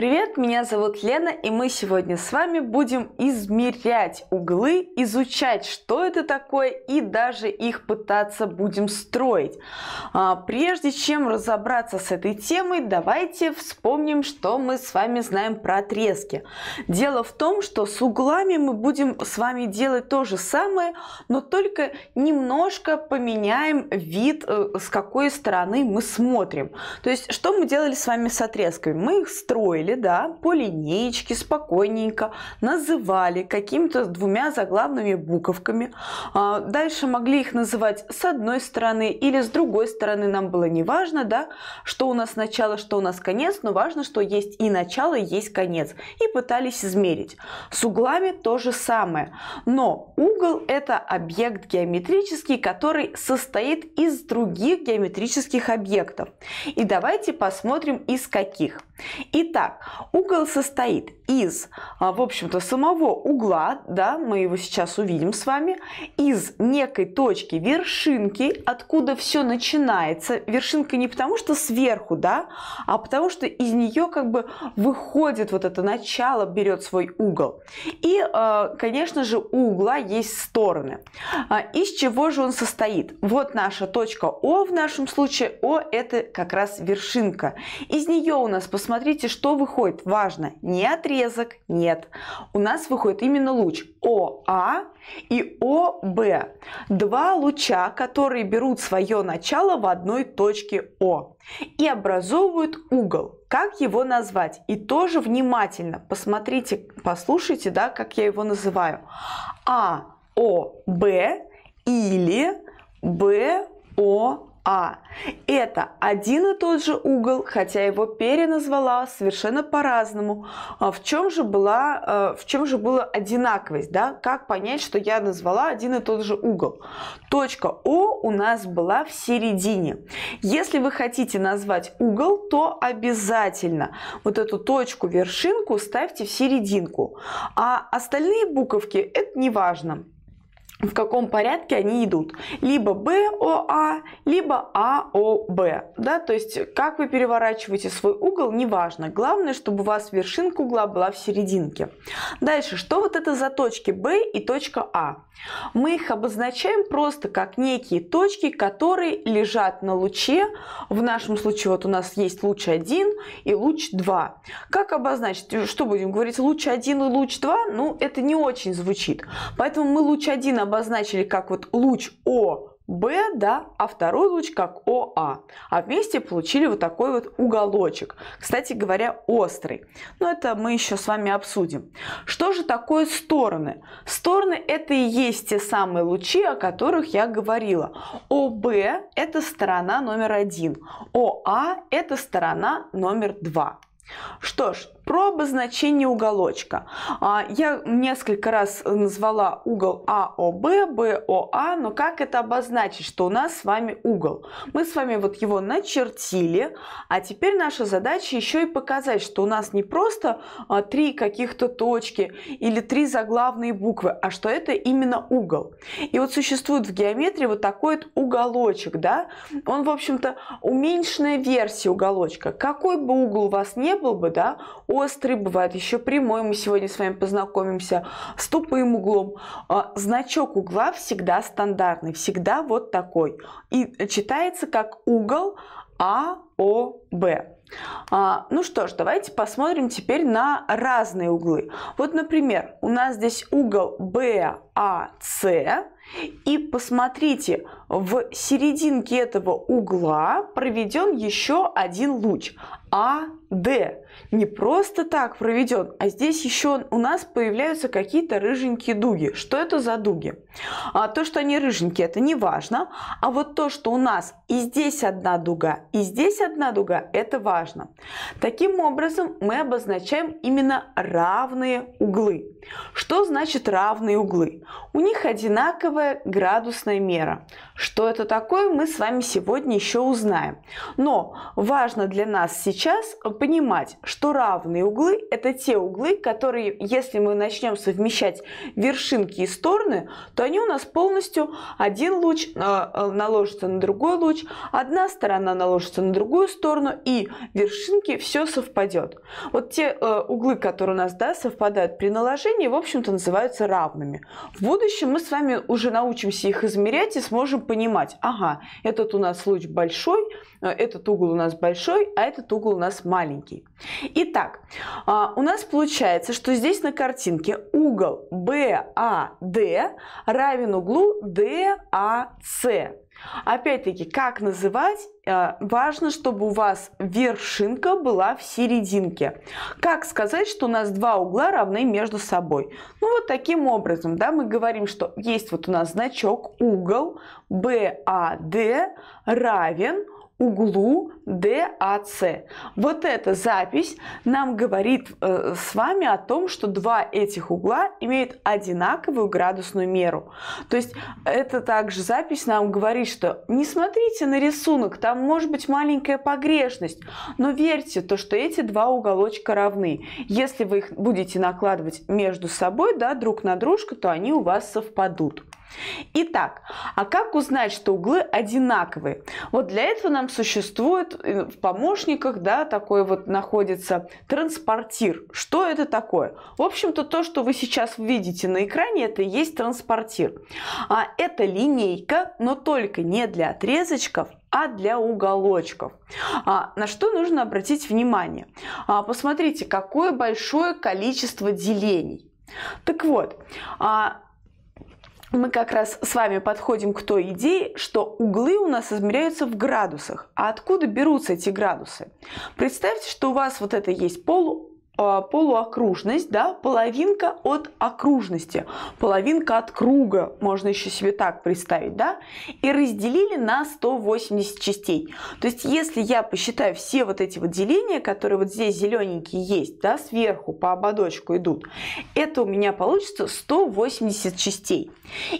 Привет, меня зовут Лена, и мы сегодня с вами будем измерять углы, изучать, что это такое, и даже их пытаться будем строить. А, прежде чем разобраться с этой темой, давайте вспомним, что мы с вами знаем про отрезки. Дело в том, что с углами мы будем с вами делать то же самое, но только немножко поменяем вид, э, с какой стороны мы смотрим. То есть, что мы делали с вами с отрезками? Мы их строили, школе, да, по линеечке спокойненько называли какими-то двумя заглавными буковками. А, дальше могли их называть с одной стороны или с другой стороны. Нам было не важно, да, что у нас начало, что у нас конец, но важно, что есть и начало, и есть конец. И пытались измерить. С углами то же самое. Но угол – это объект геометрический, который состоит из других геометрических объектов. И давайте посмотрим, из каких. Итак, угол состоит из, а, в общем-то, самого угла, да, мы его сейчас увидим с вами, из некой точки вершинки, откуда все начинается. Вершинка не потому, что сверху, да, а потому, что из нее как бы выходит вот это начало, берет свой угол. И, а, конечно же, у угла есть стороны. А, из чего же он состоит? Вот наша точка О в нашем случае. О – это как раз вершинка. Из нее у нас, посмотрите, Смотрите, что выходит. Важно, не отрезок, нет. У нас выходит именно луч ОА и ОБ. Два луча, которые берут свое начало в одной точке О и образовывают угол. Как его назвать? И тоже внимательно посмотрите, послушайте, да, как я его называю. АОБ или БОА. А. Это один и тот же угол, хотя его переназвала совершенно по-разному. А в чем же была, э, в чем же была одинаковость, да? Как понять, что я назвала один и тот же угол? Точка О у нас была в середине. Если вы хотите назвать угол, то обязательно вот эту точку, вершинку ставьте в серединку. А остальные буковки, это не важно в каком порядке они идут. Либо БОА, либо АОБ. Да? То есть, как вы переворачиваете свой угол, неважно. Главное, чтобы у вас вершинка угла была в серединке. Дальше, что вот это за точки Б и точка А? Мы их обозначаем просто как некие точки, которые лежат на луче. В нашем случае вот у нас есть луч 1 и луч 2. Как обозначить? Что будем говорить? Луч 1 и луч 2? Ну, это не очень звучит. Поэтому мы луч 1 обозначаем обозначили как вот луч О Б, да, а второй луч как ОА. А вместе получили вот такой вот уголочек. Кстати говоря, острый. Но это мы еще с вами обсудим. Что же такое стороны? Стороны это и есть те самые лучи, о которых я говорила. ОБ это сторона номер один. ОА это сторона номер два. Что ж, про обозначение уголочка. А, я несколько раз назвала угол АОБ, БОА, но как это обозначить, что у нас с вами угол? Мы с вами вот его начертили, а теперь наша задача еще и показать, что у нас не просто а, три каких-то точки или три заглавные буквы, а что это именно угол. И вот существует в геометрии вот такой вот уголочек, да? Он, в общем-то, уменьшенная версия уголочка. Какой бы угол у вас не был бы, да, он острый, бывает еще прямой, мы сегодня с вами познакомимся с тупым углом. А, значок угла всегда стандартный, всегда вот такой. И читается как угол АОБ. А, ну что ж, давайте посмотрим теперь на разные углы. Вот, например, у нас здесь угол БАС и посмотрите, в серединке этого угла проведен еще один луч АД. Не просто так проведен, а здесь еще у нас появляются какие-то рыженькие дуги. Что это за дуги? А, то, что они рыженькие, это не важно. А вот то, что у нас и здесь одна дуга, и здесь одна дуга, это важно. Таким образом, мы обозначаем именно равные углы. Что значит равные углы? У них одинаковая градусная мера. Что это такое, мы с вами сегодня еще узнаем. Но важно для нас сейчас понимать, что равные углы – это те углы, которые, если мы начнем совмещать вершинки и стороны, то они у нас полностью один луч э, э, наложится на другой луч, одна сторона наложится на другую сторону, и вершинки все совпадет. Вот те э, углы, которые у нас да, совпадают при наложении, в общем-то, называются равными. В будущем мы с вами уже научимся их измерять и сможем понимать, ага, этот у нас луч большой, э, этот угол у нас большой, а этот угол у нас маленький. Итак, а, у нас получается, что здесь на картинке угол BAD равен углу DAC. Опять-таки, как называть Э, важно, чтобы у вас вершинка была в серединке. Как сказать, что у нас два угла равны между собой? Ну вот таким образом, да, мы говорим, что есть вот у нас значок угол BAD равен углу DAC. А вот эта запись нам говорит э, с вами о том, что два этих угла имеют одинаковую градусную меру. То есть это также запись нам говорит, что не смотрите на рисунок, там может быть маленькая погрешность, но верьте, то, что эти два уголочка равны. Если вы их будете накладывать между собой, да, друг на дружку, то они у вас совпадут. Итак, а как узнать, что углы одинаковые? Вот для этого нам существует э, в помощниках, да, такой вот находится транспортир. Что это такое? В общем-то, то, что вы сейчас видите на экране, это и есть транспортир. А это линейка, но только не для отрезочков, а для уголочков. А, на что нужно обратить внимание? А, посмотрите, какое большое количество делений. Так вот, а, мы как раз с вами подходим к той идее, что углы у нас измеряются в градусах. А откуда берутся эти градусы? Представьте, что у вас вот это есть полу Э, полуокружность, да, половинка от окружности, половинка от круга, можно еще себе так представить, да, и разделили на 180 частей. То есть, если я посчитаю все вот эти вот деления, которые вот здесь зелененькие есть, да, сверху по ободочку идут, это у меня получится 180 частей.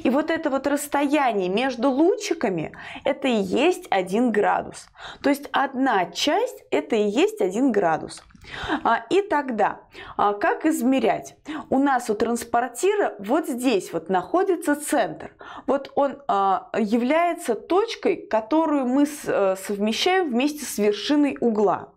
И вот это вот расстояние между лучиками, это и есть 1 градус. То есть, одна часть, это и есть 1 градус. А, и тогда, а, как измерять? У нас у транспортира вот здесь вот находится центр. Вот он а, является точкой, которую мы э, совмещаем вместе с вершиной угла.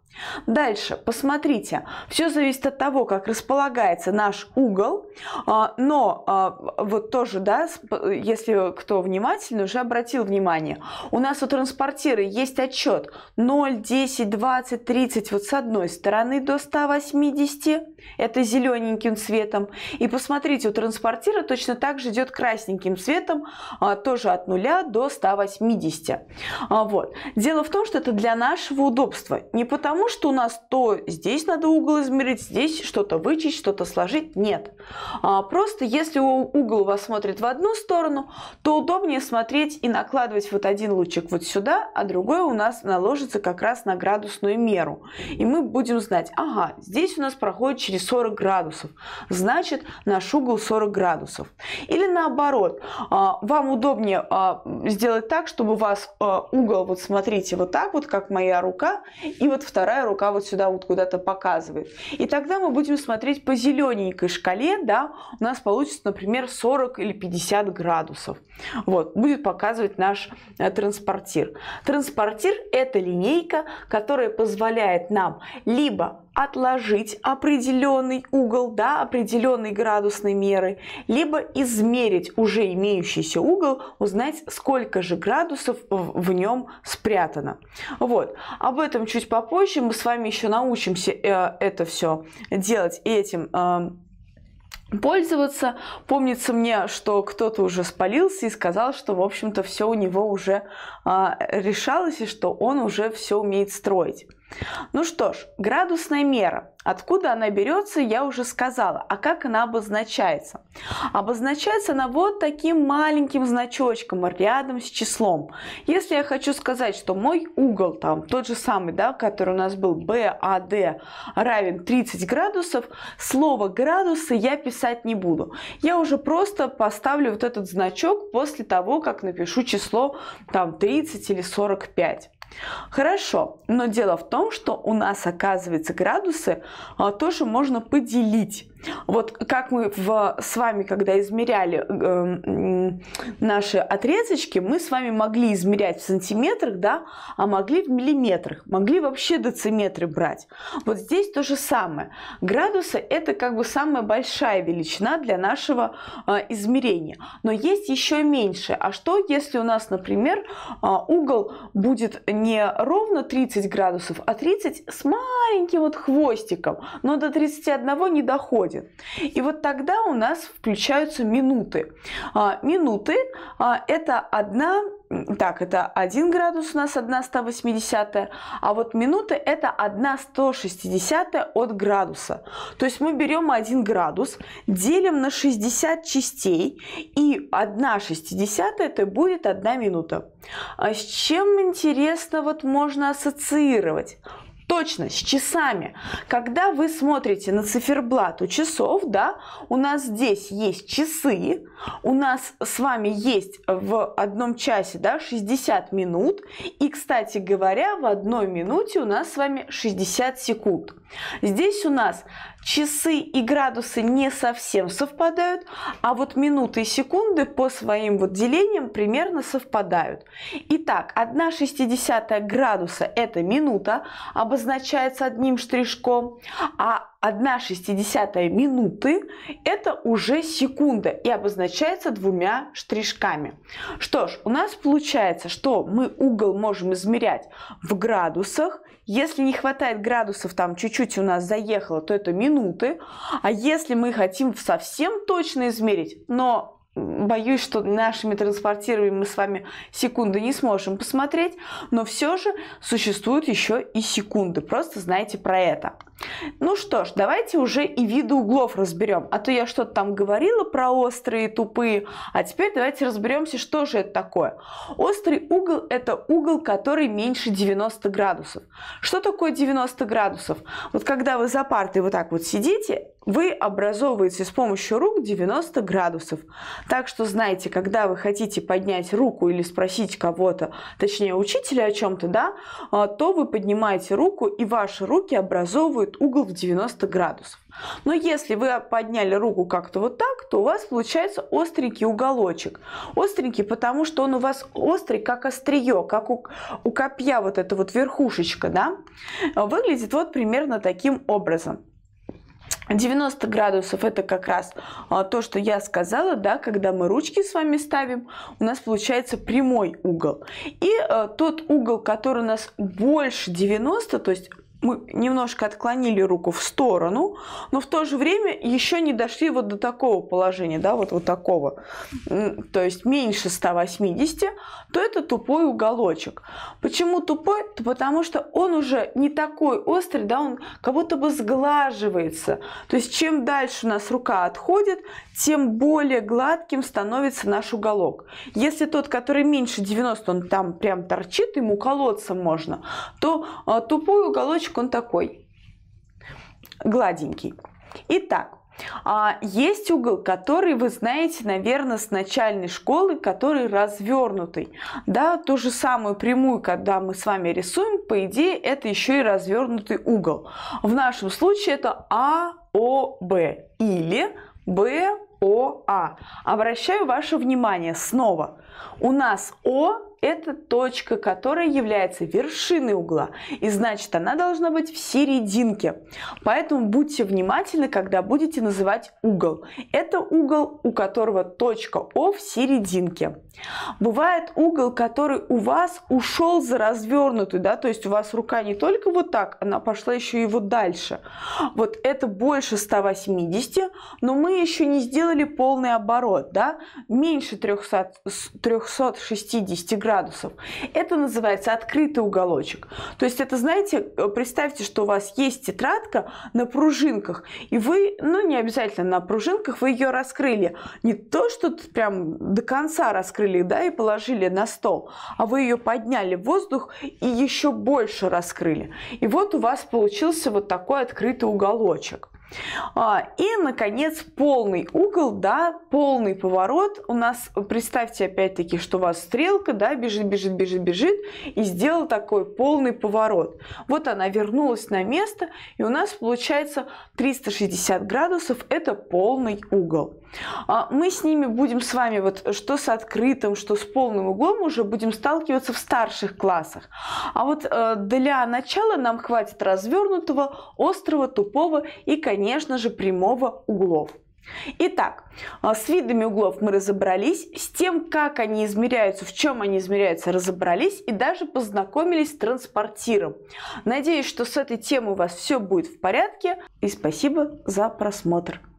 Дальше, посмотрите, все зависит от того, как располагается наш угол, а, но а, вот тоже, да, если кто внимательный, уже обратил внимание, у нас у транспортира есть отчет 0, 10, 20, 30, вот с одной стороны до 180, это зелененьким цветом, и посмотрите, у транспортира точно так же идет красненьким цветом, а, тоже от 0 до 180. Вот. Дело в том, что это для нашего удобства, не потому, потому что у нас то здесь надо угол измерить, здесь что-то вычесть, что-то сложить. Нет. А, просто если угол у вас смотрит в одну сторону, то удобнее смотреть и накладывать вот один лучик вот сюда, а другой у нас наложится как раз на градусную меру. И мы будем знать, ага, здесь у нас проходит через 40 градусов, значит наш угол 40 градусов. Или наоборот, а, вам удобнее а, сделать так, чтобы у вас угол, вот смотрите, вот так вот, как моя рука, и вот вторая вторая рука вот сюда вот куда-то показывает. И тогда мы будем смотреть по зелененькой шкале, да, у нас получится, например, 40 или 50 градусов. Вот, будет показывать наш э, транспортир. Транспортир – это линейка, которая позволяет нам либо отложить определенный угол до да, определенной градусной меры, либо измерить уже имеющийся угол, узнать, сколько же градусов в нем спрятано. Вот. Об этом чуть попозже. Мы с вами еще научимся э, это все делать и этим эм, пользоваться. Помнится мне, что кто-то уже спалился и сказал, что, в общем-то, все у него уже а, решалось и что он уже все умеет строить. Ну что ж, градусная мера. Откуда она берется, я уже сказала. А как она обозначается? Обозначается она вот таким маленьким значочком рядом с числом. Если я хочу сказать, что мой угол, там тот же самый, да, который у нас был BAD, равен 30 градусов, слово градусы я писать не буду. Я уже просто поставлю вот этот значок после того, как напишу число там 30 или 45. Хорошо, но дело в том, что у нас, оказывается, градусы а тоже можно поделить вот как мы в, с вами, когда измеряли э, наши отрезочки, мы с вами могли измерять в сантиметрах, да, а могли в миллиметрах, могли вообще дециметры брать. Вот здесь то же самое. Градусы это как бы самая большая величина для нашего э, измерения. Но есть еще меньше. А что, если у нас, например, э, угол будет не ровно 30 градусов, а 30 с маленьким вот хвостиком, но до 31 не доходит? свободен. И вот тогда у нас включаются минуты. А, а, а минуты – это одна так, это 1 градус у нас 1 180, а вот минуты это 1 160 от градуса. То есть мы берем 1 градус, делим на 60 частей, и 1 60 это будет 1 минута. А с чем интересно вот можно ассоциировать? точно, с часами. Когда вы смотрите на циферблат у часов, да, у нас здесь есть часы, у нас с вами есть в одном часе, да, 60 минут, и, кстати говоря, в одной минуте у нас с вами 60 секунд. Здесь у нас часы и градусы не совсем совпадают, а вот минуты и секунды по своим вот делениям примерно совпадают. Итак, 1,6 градуса – это минута, обозначается обозначается одним штришком, а 1 шестидесятая минуты – это уже секунда и обозначается двумя штришками. Что ж, у нас получается, что мы угол можем измерять в градусах. Если не хватает градусов, там чуть-чуть у нас заехало, то это минуты. А если мы хотим совсем точно измерить, но боюсь, что нашими транспортированиями мы с вами секунды не сможем посмотреть, но все же существуют еще и секунды. Просто знайте про это. Ну что ж, давайте уже и виды углов разберем. А то я что-то там говорила про острые и тупые, а теперь давайте разберемся, что же это такое. Острый угол – это угол, который меньше 90 градусов. Что такое 90 градусов? Вот когда вы за партой вот так вот сидите, вы образовываете с помощью рук 90 градусов. Так что знаете, когда вы хотите поднять руку или спросить кого-то, точнее учителя о чем-то, да, а, то вы поднимаете руку, и ваши руки образовывают угол в 90 градусов. Но если вы подняли руку как-то вот так, то у вас получается остренький уголочек. Остренький, потому что он у вас острый, как острие, как у, у копья вот эта вот верхушечка, да. Выглядит вот примерно таким образом. 90 градусов это как раз а, то, что я сказала, да, когда мы ручки с вами ставим, у нас получается прямой угол. И э, тот угол, который у нас больше 90, то есть мы немножко отклонили руку в сторону, но в то же время еще не дошли вот до такого положения, да, вот, вот такого, то есть меньше 180, то это тупой уголочек. Почему тупой? То потому что он уже не такой острый, да, он как будто бы сглаживается. То есть чем дальше у нас рука отходит, тем более гладким становится наш уголок. Если тот, который меньше 90, он там прям торчит, ему колоться можно, то а, тупой уголочек камушек, он такой гладенький. Итак, а, есть угол, который вы знаете, наверное, с начальной школы, который развернутый. Да, ту же самую прямую, когда мы с вами рисуем, по идее, это еще и развернутый угол. В нашем случае это АОБ или БОА. Обращаю ваше внимание снова. У нас О это точка, которая является вершиной угла, и значит она должна быть в серединке. Поэтому будьте внимательны, когда будете называть угол. Это угол, у которого точка О в серединке. Бывает угол, который у вас ушел за развернутый, да, то есть у вас рука не только вот так, она пошла еще и вот дальше. Вот это больше 180, но мы еще не сделали полный оборот, да, меньше 300, 360 градусов градусов. Это называется открытый уголочек. То есть это, знаете, э, представьте, что у вас есть тетрадка на пружинках, и вы, ну не обязательно на пружинках, вы ее раскрыли. Не то, что прям до конца раскрыли, да, и положили на стол, а вы ее подняли в воздух и еще больше раскрыли. И вот у вас получился вот такой открытый уголочек. А, и, наконец, полный угол, да, полный поворот. У нас, представьте опять-таки, что у вас стрелка, да, бежит, бежит, бежит, бежит, и сделал такой полный поворот. Вот она вернулась на место, и у нас получается 360 градусов, это полный угол. А мы с ними будем с вами, вот что с открытым, что с полным углом уже будем сталкиваться в старших классах. А вот э, для начала нам хватит развернутого, острого, тупого и, конечно же, прямого углов. Итак, а с видами углов мы разобрались, с тем, как они измеряются, в чем они измеряются, разобрались и даже познакомились с транспортиром. Надеюсь, что с этой темой у вас все будет в порядке и спасибо за просмотр.